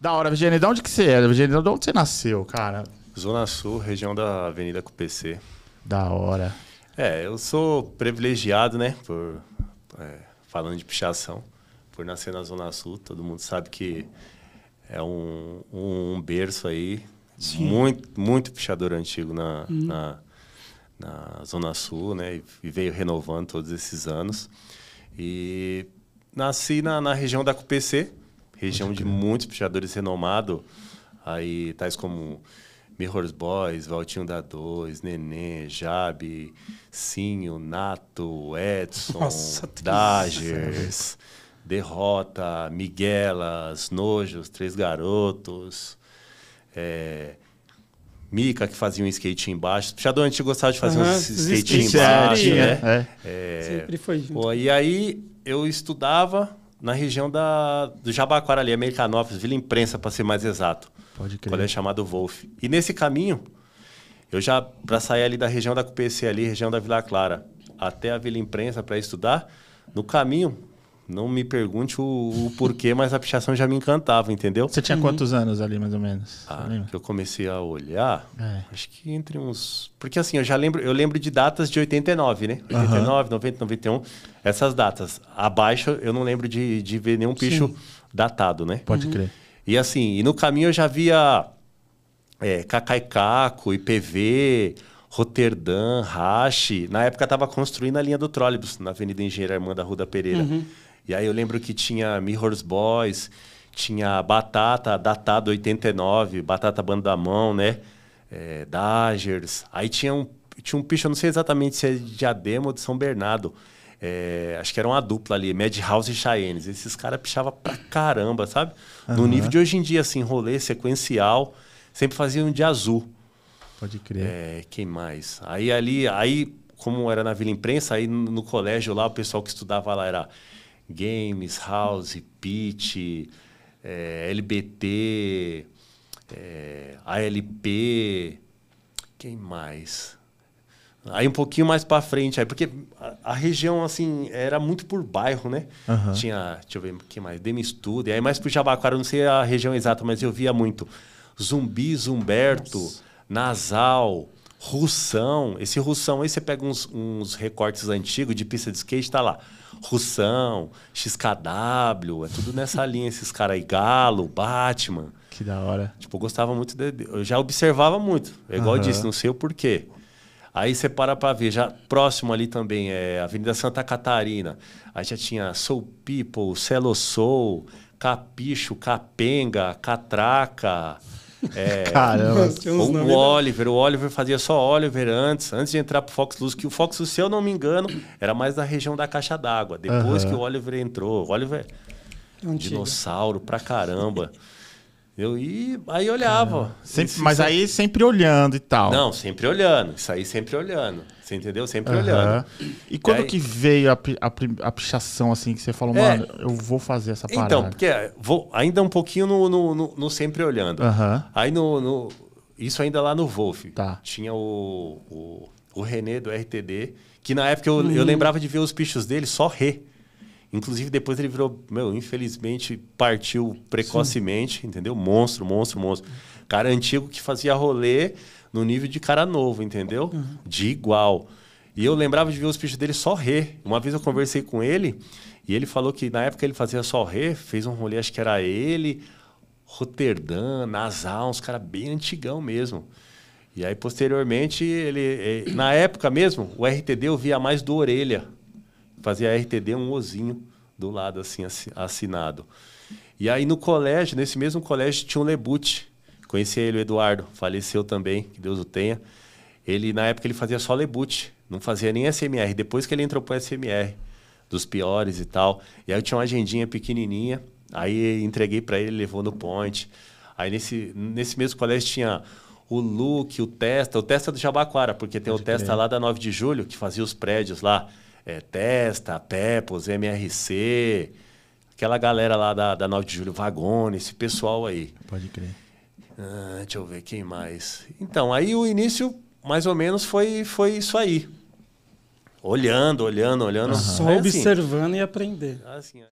Da hora, Virginia, de onde que você é? Virginia, de onde você nasceu, cara? Zona Sul, região da Avenida CPC. Da hora. É, eu sou privilegiado, né? Por, é, falando de pichação, por nascer na Zona Sul, todo mundo sabe que é um, um, um berço aí. Sim. Muito, muito pichador antigo na, hum. na, na, Zona Sul, né? E veio renovando todos esses anos. E nasci na, na região da CPC região de muitos pichadores renomados, aí tais como Mirrors Boys, Valtinho da 2, Nenê, Jabe, Sinho, Nato, Edson, Nossa, Dagers, Derrota, Miguelas, Nojos, Três Garotos, é, Mica, que fazia um skate embaixo. Pichador antigo gostava de fazer uhum, skate embaixo, né? É. É. Sempre foi junto. Pô, e aí eu estudava, na região da, do Jabaquara ali, Americanópolis, Vila Imprensa, para ser mais exato. Pode crer. Quando chamado Wolf. E nesse caminho, eu já, para sair ali da região da QPC, ali, região da Vila Clara, até a Vila Imprensa para estudar, no caminho, não me pergunte o, o porquê, mas a pichação já me encantava, entendeu? Você tinha uhum. quantos anos ali, mais ou menos? Ah, que eu comecei a olhar, é. acho que entre uns... Porque assim, eu já lembro, eu lembro de datas de 89, né? 89, uhum. 90, 91, essas datas. Abaixo, eu não lembro de, de ver nenhum picho Sim. datado, né? Pode uhum. crer. E assim, e no caminho eu já via é, Cacaicaco, IPV... Roterdã, Rache. Na época estava construindo a linha do Trólibus, na Avenida Engenheiro Armando Arruda Pereira. Uhum. E aí eu lembro que tinha Mirrors Boys, tinha Batata, datado 89, Batata Banda da Mão, né? É, Dagers. Aí tinha um, tinha um bicho, eu não sei exatamente se é de Diadema ou de São Bernardo. É, acho que era uma dupla ali, Madhouse e Cheyennes. Esses caras pichavam pra caramba, sabe? Uhum. No nível de hoje em dia, assim, rolê sequencial. Sempre faziam de azul. Pode crer. É, quem mais? Aí ali, aí, como era na Vila Imprensa, aí no, no colégio lá, o pessoal que estudava lá era games, house, pit, é, LBT, é, ALP, quem mais? Aí um pouquinho mais para frente, aí, porque a, a, região, assim, era muito por bairro, né? Uhum. Tinha, deixa eu ver, que mais? Demistudo, e aí mais pro Jabaquara, não sei a região exata, mas eu via muito. Zumbi, Zumberto, Nossa. Nasal, Russão, esse Russão aí você pega uns, uns recortes antigos de pista de skate, tá lá. Russão, XKW, é tudo nessa linha, esses caras aí. Galo, Batman. Que da hora. Tipo, eu gostava muito de. Eu já observava muito. É igual uhum. eu disse, não sei o porquê. Aí você para pra ver, já próximo ali também é Avenida Santa Catarina. Aí já tinha Soul People, Celo Soul, Capicho, Capenga, Catraca. É, Caramba. o Oliver, o Oliver fazia só Oliver antes, antes de entrar pro Fox Luz, que o Fox Luz, se eu não me engano, era mais da região da caixa d'água. Depois uhum. que o Oliver entrou, o Oliver, é é Antiga. dinossauro pra caramba. Eu ia, aí olhava. Sempre, isso, mas isso é aí sempre olhando e tal. Não, sempre olhando. Isso aí sempre olhando. Você entendeu? Sempre uhum. olhando. E quando aí... que veio a, a, a, pichação assim que você falou, é. mano, é... eu vou fazer essa então, parada? Então, porque vou, ainda um pouquinho no, no, no, no sempre olhando. Uhum. Aí no, no, Isso ainda lá no Wolf. Tá. Tinha o, o, o René do RTD, que na época eu, uhum. eu lembrava de ver os pichos dele só Rê. Re. Inclusive, depois ele virou, meu, infelizmente partiu precocemente, Sim. entendeu? Monstro, monstro, monstro. Cara antigo que fazia rolê no nível de cara novo, entendeu? Uhum. De igual. E eu lembrava de ver os bichos dele só ré. Uma vez eu conversei com ele e ele falou que na época ele fazia só ré, fez um rolê, acho que era ele, Roterdã, Nasal, uns caras bem antigão mesmo. E aí, posteriormente, ele. Eh, na época mesmo, o RTD eu via mais do Orelha fazia RTD um ozinho do lado, assim, assinado. E aí no colégio, nesse mesmo colégio, tinha um Lebute. Conheci ele, o Eduardo, faleceu também, que Deus o tenha. Ele, na época, ele fazia só Lebute, não fazia nem SMR. Depois que ele entrou pro SMR, dos piores e tal. E aí eu tinha uma agendinha pequenininha, aí entreguei para ele, levou no point. Aí nesse, nesse mesmo colégio tinha o Luke, o Testa, o Testa do Jabaquara, porque tem o Testa lá da 9 de julho, que fazia os prédios lá é, Testa, Peppos, MRC, aquela galera lá da, da 9 de julho, Vagone, esse pessoal aí. Pode crer. Ah, deixa eu ver quem mais. Então, aí o início, mais ou menos, foi, foi isso aí. Olhando, olhando, olhando. Uhum. Só é assim. observando e aprender. Assim,